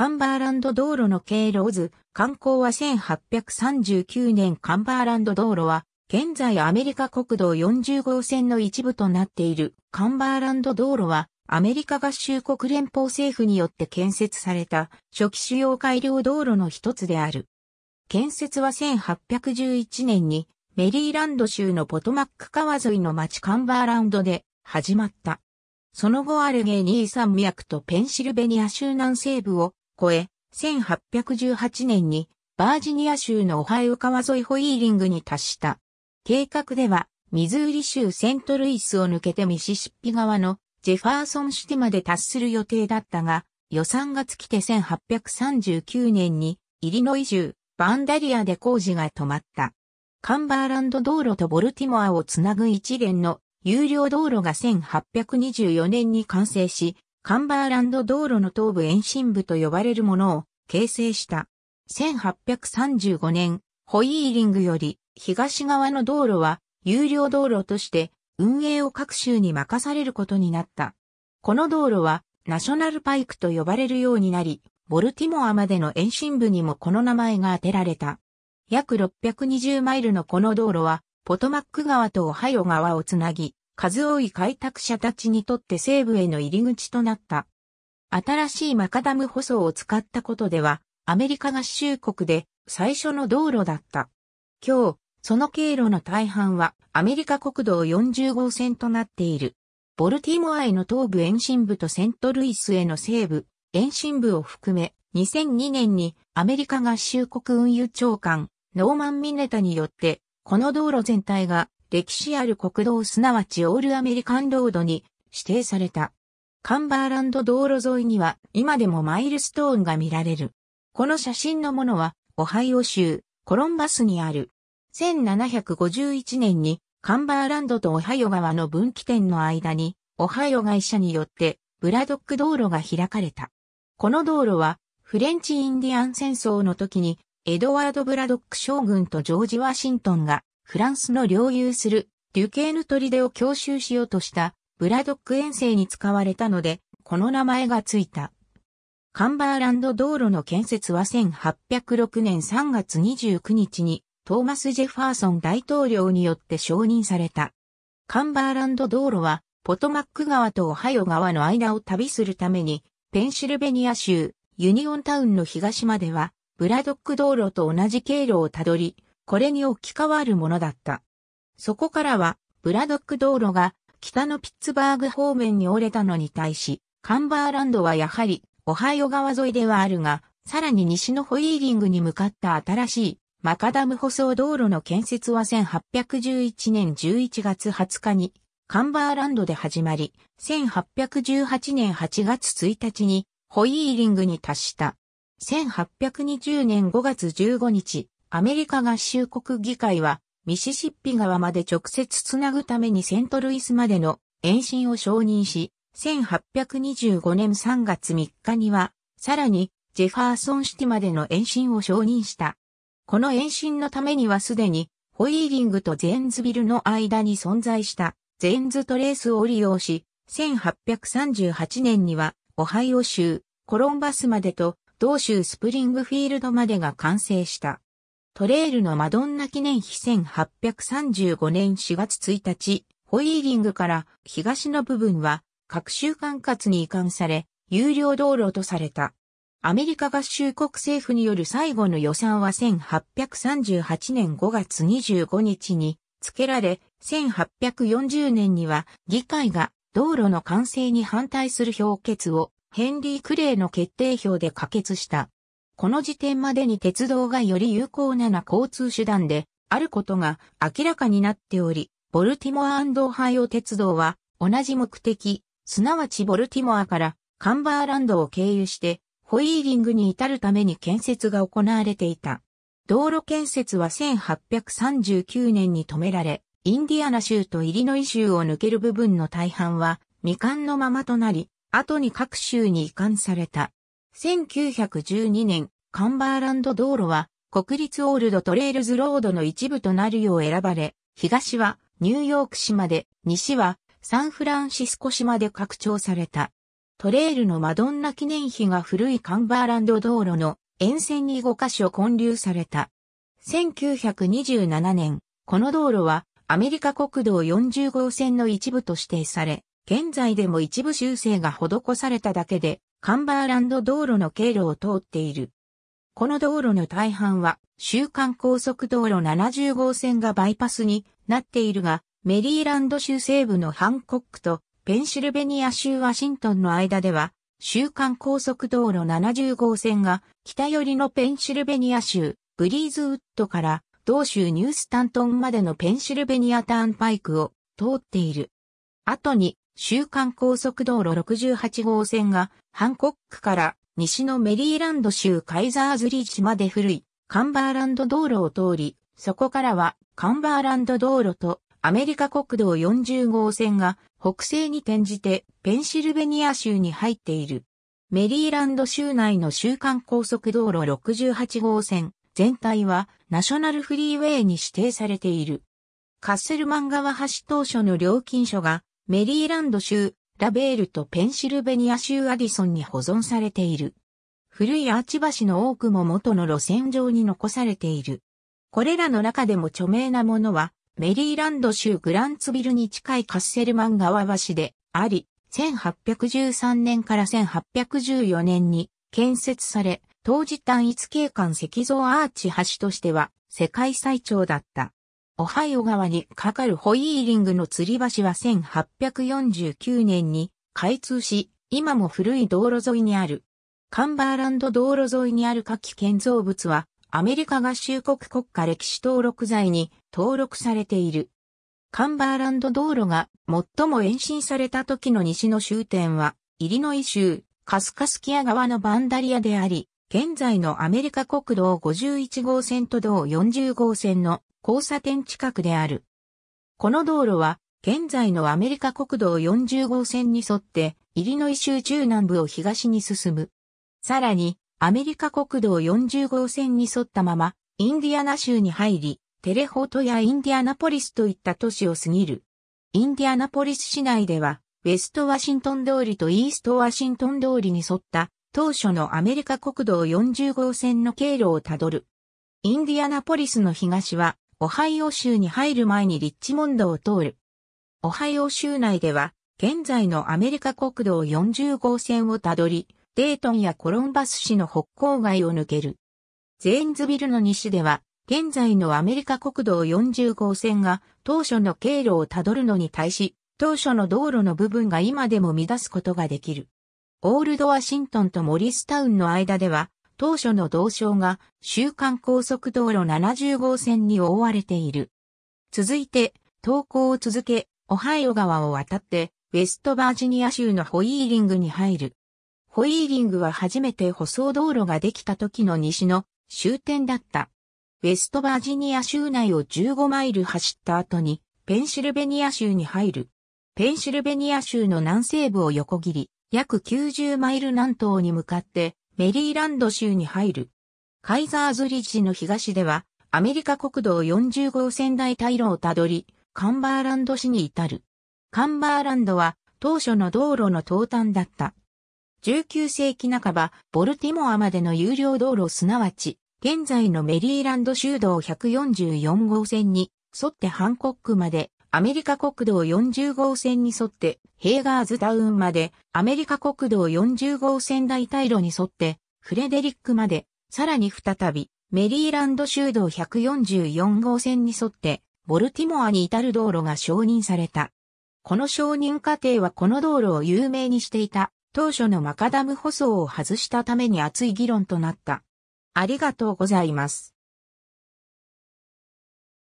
カンバーランド道路の経路図、観光は1839年カンバーランド道路は、現在アメリカ国道40号線の一部となっているカンバーランド道路は、アメリカ合衆国連邦政府によって建設された初期主要改良道路の一つである。建設は1811年にメリーランド州のポトマック川沿いの町カンバーランドで始まった。その後アルゲニー山脈とペンシルベニア州南西部を超え、1818年にバージニア州のオハイオ川沿いホイーリングに達した。計画では、ミズーリ州セントルイスを抜けてミシシッピ側のジェファーソンシティまで達する予定だったが、予算が尽きて1839年にイリノイ州バンダリアで工事が止まった。カンバーランド道路とボルティモアをつなぐ一連の有料道路が1824年に完成し、カンバーランド道路の東部延伸部と呼ばれるものを形成した。1835年、ホイーリングより東側の道路は有料道路として運営を各州に任されることになった。この道路はナショナルパイクと呼ばれるようになり、ボルティモアまでの延伸部にもこの名前が当てられた。約620マイルのこの道路は、ポトマック川とオハイオ川をつなぎ、数多い開拓者たちにとって西部への入り口となった。新しいマカダム舗装を使ったことでは、アメリカ合衆国で最初の道路だった。今日、その経路の大半はアメリカ国道40号線となっている。ボルティモアへの東部延伸部とセントルイスへの西部、延伸部を含め、2002年にアメリカ合衆国運輸長官、ノーマン・ミネタによって、この道路全体が歴史ある国道すなわちオールアメリカンロードに指定された。カンバーランド道路沿いには今でもマイルストーンが見られる。この写真のものはオハイオ州コロンバスにある。1751年にカンバーランドとオハイオ川の分岐点の間にオハイオ会社によってブラドック道路が開かれた。この道路はフレンチインディアン戦争の時にエドワード・ブラドック将軍とジョージ・ワシントンがフランスの領有するデュケーヌトリデを強襲しようとしたブラドック遠征に使われたので、この名前がついた。カンバーランド道路の建設は1806年3月29日にトーマス・ジェファーソン大統領によって承認された。カンバーランド道路はポトマック川とオハイオ川の間を旅するためにペンシルベニア州ユニオンタウンの東まではブラドック道路と同じ経路をたどり、これに置き換わるものだった。そこからは、ブラドック道路が北のピッツバーグ方面に折れたのに対し、カンバーランドはやはり、オハイオ川沿いではあるが、さらに西のホイーリングに向かった新しいマカダム舗装道路の建設は1811年11月20日にカンバーランドで始まり、1818年8月1日にホイーリングに達した。1820年5月15日、アメリカ合衆国議会は、ミシシッピ川まで直接つなぐためにセントルイスまでの延伸を承認し、1825年3月3日には、さらに、ジェファーソンシティまでの延伸を承認した。この延伸のためにはすでに、ホイーリングとゼンズビルの間に存在したゼンズトレースを利用し、1838年にはオハイオ州コロンバスまでと同州スプリングフィールドまでが完成した。トレイルのマドンナ記念碑1835年4月1日、ホイーリングから東の部分は各州管轄に移管され、有料道路とされた。アメリカ合衆国政府による最後の予算は1838年5月25日に付けられ、1840年には議会が道路の完成に反対する評決をヘンリー・クレイの決定票で可決した。この時点までに鉄道がより有効なな交通手段であることが明らかになっており、ボルティモアハイオ鉄道は同じ目的、すなわちボルティモアからカンバーランドを経由してホイーリングに至るために建設が行われていた。道路建設は1839年に止められ、インディアナ州とイリノイ州を抜ける部分の大半は未完のままとなり、後に各州に移管された。1912年、カンバーランド道路は国立オールドトレイルズロードの一部となるよう選ばれ、東はニューヨーク市まで、西はサンフランシスコ市まで拡張された。トレイルのマドンナ記念碑が古いカンバーランド道路の沿線に5カ所混流された。1927年、この道路はアメリカ国道40号線の一部と指定され、現在でも一部修正が施されただけで、カンバーランド道路の経路を通っている。この道路の大半は、週間高速道路70号線がバイパスになっているが、メリーランド州西部のハンコックとペンシルベニア州ワシントンの間では、週間高速道路70号線が北寄りのペンシルベニア州ブリーズウッドから同州ニュースタントンまでのペンシルベニアターンパイクを通っている。後に週間高速道路68号線が、ハンコックから西のメリーランド州カイザーズリーチまで古いカンバーランド道路を通り、そこからはカンバーランド道路とアメリカ国道40号線が北西に転じてペンシルベニア州に入っている。メリーランド州内の週間高速道路68号線全体はナショナルフリーウェイに指定されている。カッセルマン川橋当初の料金所がメリーランド州、ラベールとペンシルベニア州アディソンに保存されている。古いアーチ橋の多くも元の路線上に残されている。これらの中でも著名なものは、メリーランド州グランツビルに近いカッセルマン川橋であり、1813年から1814年に建設され、当時単一景観石像アーチ橋としては世界最長だった。オハイオ川に架かるホイーリングの吊り橋は1849年に開通し、今も古い道路沿いにある。カンバーランド道路沿いにある夏季建造物は、アメリカ合衆国国家歴史登録財に登録されている。カンバーランド道路が最も延伸された時の西の終点は、イリノイ州、カスカスキア川のバンダリアであり、現在のアメリカ国道51号線と道40号線の交差点近くである。この道路は、現在のアメリカ国道40号線に沿って、イリノイ州中南部を東に進む。さらに、アメリカ国道40号線に沿ったまま、インディアナ州に入り、テレホートやインディアナポリスといった都市を過ぎる。インディアナポリス市内では、ウェストワシントン通りとイーストワシントン通りに沿った当初のアメリカ国道40号線の経路をたどる。インディアナポリスの東は、オハイオ州に入る前にリッチモンドを通る。オハイオ州内では、現在のアメリカ国道40号線をたどり、デートンやコロンバス市の北郊外を抜ける。ゼーンズビルの西では、現在のアメリカ国道40号線が当初の経路をたどるのに対し、当初の道路の部分が今でも乱すことができる。オールドワシントンとモリスタウンの間では、当初の同床が週間高速道路70号線に覆われている。続いて、投稿を続け、オハイオ川を渡って、ウェストバージニア州のホイーリングに入る。ホイーリングは初めて舗装道路ができた時の西の終点だった。ウェストバージニア州内を15マイル走った後に、ペンシルベニア州に入る。ペンシルベニア州の南西部を横切り、約90マイル南東に向かってメリーランド州に入る。カイザーズリッジの東ではアメリカ国道40号線大退路をたどり、カンバーランド市に至る。カンバーランドは当初の道路の東端だった。19世紀半ば、ボルティモアまでの有料道路すなわち、現在のメリーランド州道144号線に沿ってハンコックまでアメリカ国道40号線に沿ってヘーガーズタウンまで、アメリカ国道40号線大体路に沿ってフレデリックまで、さらに再びメリーランド州道144号線に沿ってボルティモアに至る道路が承認された。この承認過程はこの道路を有名にしていた当初のマカダム舗装を外したために熱い議論となった。ありがとうございます。